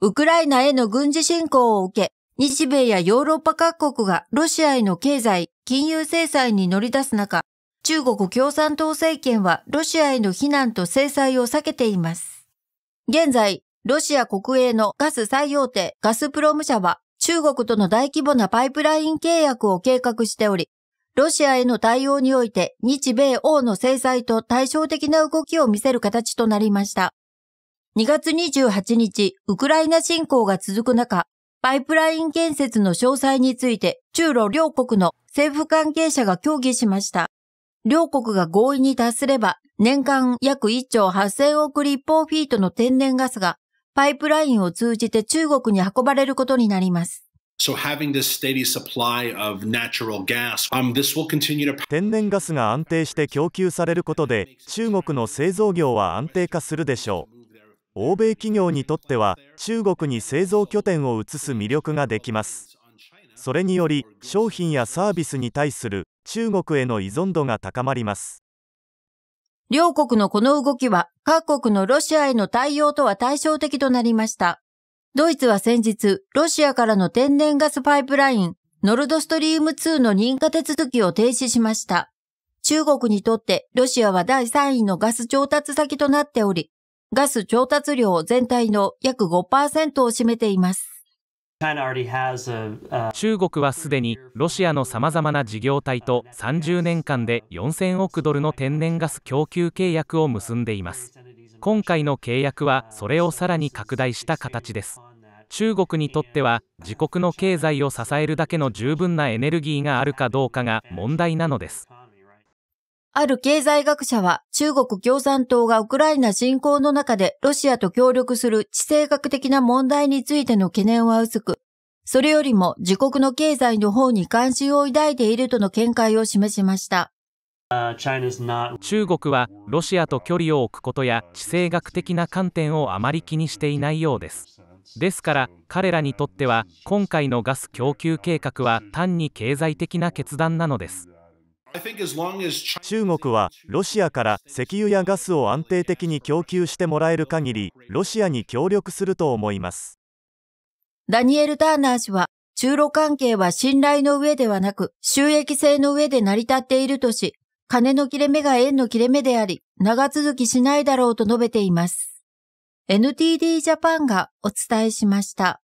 ウクライナへの軍事侵攻を受け、日米やヨーロッパ各国がロシアへの経済、金融制裁に乗り出す中、中国共産党政権はロシアへの非難と制裁を避けています。現在、ロシア国営のガス最大手ガスプロム社は中国との大規模なパイプライン契約を計画しており、ロシアへの対応において日米欧の制裁と対照的な動きを見せる形となりました。2月28日、ウクライナ侵攻が続く中、パイプライン建設の詳細について中ロ両国の政府関係者が協議しました。両国が合意に達すれば、年間約1兆8000億立方フィートの天然ガスが、パイプラインを通じて中国に運ばれることになります。天然ガスが安定して供給されることで、中国の製造業は安定化するでしょう。欧米企業にとっては中国に製造拠点を移す魅力ができますそれにより商品やサービスに対する中国への依存度が高まります両国のこの動きは各国のロシアへの対応とは対照的となりましたドイツは先日ロシアからの天然ガスパイプラインノルドストリーム2の認可手続きを停止しました中国にとってロシアは第3位のガス調達先となっており、ガス調達量全体の約5%を占めています。中国はすでにロシアのさまざまな事業体と30年間で4000億ドルの天然ガス供給契約を結んでいます今回の契約はそれをさらに拡大した形です中国にとっては自国の経済を支えるだけの十分なエネルギーがあるかどうかが問題なのですある経済学者は中国共産党がウクライナ侵攻の中でロシアと協力する地政学的な問題についての懸念は薄く、それよりも自国の経済の方に関心を抱いているとの見解を示しました。中国はロシアと距離を置くことや地政学的な観点をあまり気にしていないようです。ですから彼らにとっては今回のガス供給計画は単に経済的な決断なのです。中国はロシアから石油やガスを安定的に供給してもらえる限りロシアに協力すると思いますダニエル・ターナー氏は中ロ関係は信頼の上ではなく収益性の上で成り立っているとし金の切れ目が円の切れ目であり長続きしないだろうと述べています NTD ジャパンがお伝えしました